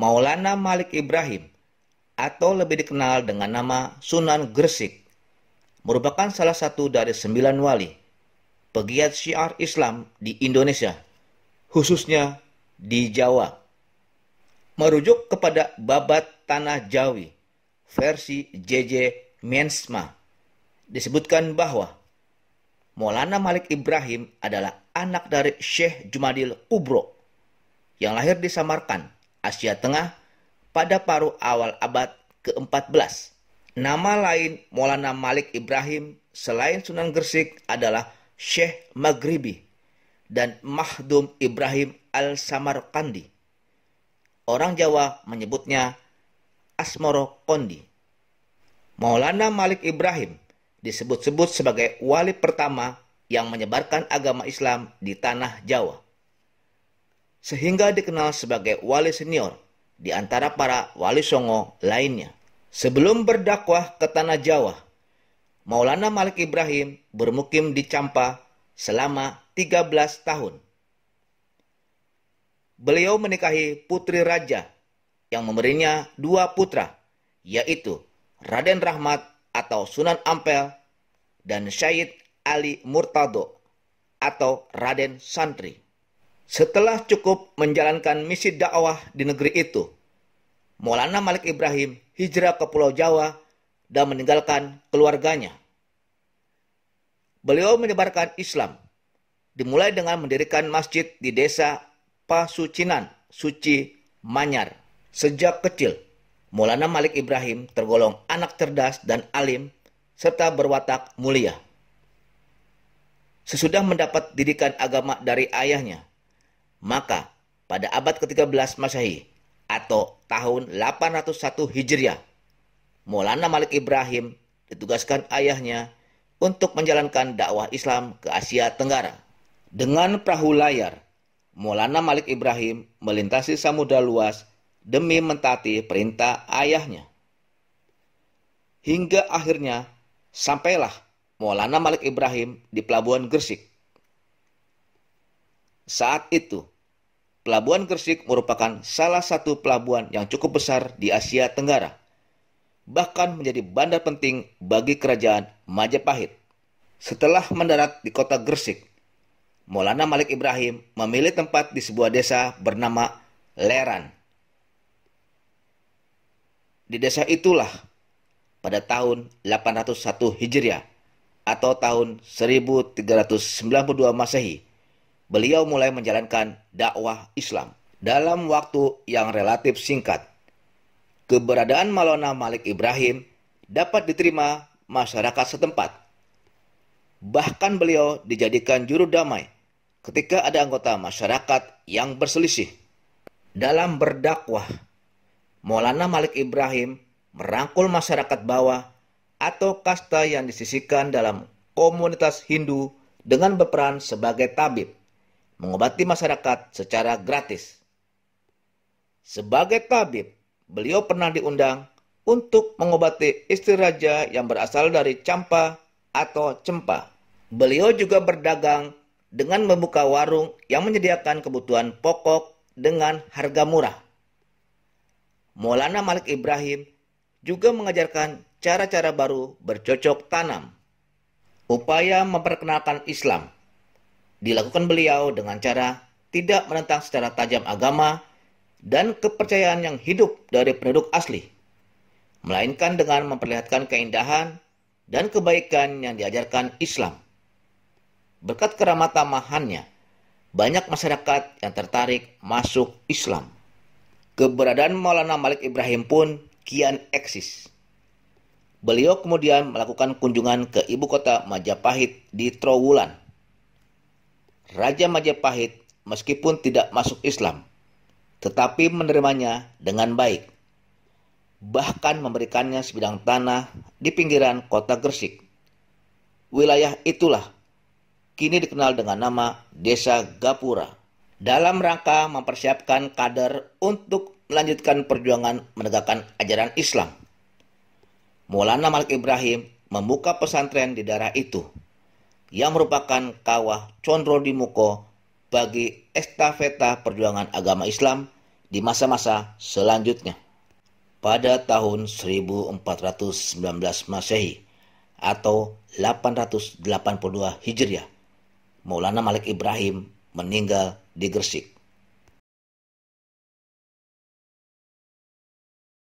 Maulana Malik Ibrahim atau lebih dikenal dengan nama Sunan Gresik merupakan salah satu dari sembilan wali pegiat syiar Islam di Indonesia, khususnya di Jawa. Merujuk kepada Babat Tanah Jawi versi JJ Mensma, disebutkan bahwa Maulana Malik Ibrahim adalah anak dari Syekh Jumadil Kubro yang lahir di Samarkand Asia Tengah pada paruh awal abad ke-14. Nama lain Maulana Malik Ibrahim selain Sunan Gersik adalah Syekh Maghribi dan Mahdum Ibrahim Al-Samarkandi. Orang Jawa menyebutnya Asmoro Kondi. Maulana Malik Ibrahim disebut-sebut sebagai wali pertama yang menyebarkan agama Islam di tanah Jawa sehingga dikenal sebagai wali senior di antara para wali songo lainnya. Sebelum berdakwah ke tanah Jawa, Maulana Malik Ibrahim bermukim di Campa selama 13 tahun. Beliau menikahi putri raja yang memberinya dua putra, yaitu Raden Rahmat atau Sunan Ampel dan Syed Ali Murtado atau Raden Santri. Setelah cukup menjalankan misi dakwah di negeri itu, Maulana Malik Ibrahim hijrah ke Pulau Jawa dan meninggalkan keluarganya. Beliau menyebarkan Islam, dimulai dengan mendirikan masjid di desa Pasucinan, Suci, Manyar. Sejak kecil, Maulana Malik Ibrahim tergolong anak cerdas dan alim serta berwatak mulia. Sesudah mendapat didikan agama dari ayahnya, maka pada abad ke-13 Masehi atau tahun 801 Hijriah, Maulana Malik Ibrahim ditugaskan ayahnya untuk menjalankan dakwah Islam ke Asia Tenggara. Dengan perahu layar, Maulana Malik Ibrahim melintasi samudra luas demi mentati perintah ayahnya. Hingga akhirnya sampailah Maulana Malik Ibrahim di pelabuhan Gresik saat itu, Pelabuhan Gresik merupakan salah satu pelabuhan yang cukup besar di Asia Tenggara, bahkan menjadi bandar penting bagi kerajaan Majapahit. Setelah mendarat di kota Gresik, Maulana Malik Ibrahim memilih tempat di sebuah desa bernama Leran. Di desa itulah pada tahun 801 Hijriah atau tahun 1392 Masehi beliau mulai menjalankan dakwah Islam dalam waktu yang relatif singkat. Keberadaan Malona Malik Ibrahim dapat diterima masyarakat setempat. Bahkan beliau dijadikan juru damai ketika ada anggota masyarakat yang berselisih. Dalam berdakwah, Maulana Malik Ibrahim merangkul masyarakat bawah atau kasta yang disisihkan dalam komunitas Hindu dengan berperan sebagai tabib mengobati masyarakat secara gratis. Sebagai tabib, beliau pernah diundang untuk mengobati istri raja yang berasal dari Campa atau Cempa. Beliau juga berdagang dengan membuka warung yang menyediakan kebutuhan pokok dengan harga murah. Maulana Malik Ibrahim juga mengajarkan cara-cara baru bercocok tanam. Upaya memperkenalkan Islam dilakukan beliau dengan cara tidak menentang secara tajam agama dan kepercayaan yang hidup dari penduduk asli, melainkan dengan memperlihatkan keindahan dan kebaikan yang diajarkan Islam. Berkat keramat tamahannya banyak masyarakat yang tertarik masuk Islam. Keberadaan Maulana Malik Ibrahim pun kian eksis. Beliau kemudian melakukan kunjungan ke ibu kota Majapahit di Trowulan Raja Majapahit meskipun tidak masuk Islam, tetapi menerimanya dengan baik. Bahkan memberikannya sebidang tanah di pinggiran kota Gresik. Wilayah itulah kini dikenal dengan nama Desa Gapura. Dalam rangka mempersiapkan kader untuk melanjutkan perjuangan menegakkan ajaran Islam. Maulana Malik Ibrahim membuka pesantren di daerah itu yang merupakan kawah condro Muko bagi estafeta perjuangan agama Islam di masa-masa selanjutnya. Pada tahun 1419 Masehi atau 882 Hijriah, Maulana Malik Ibrahim meninggal di Gresik.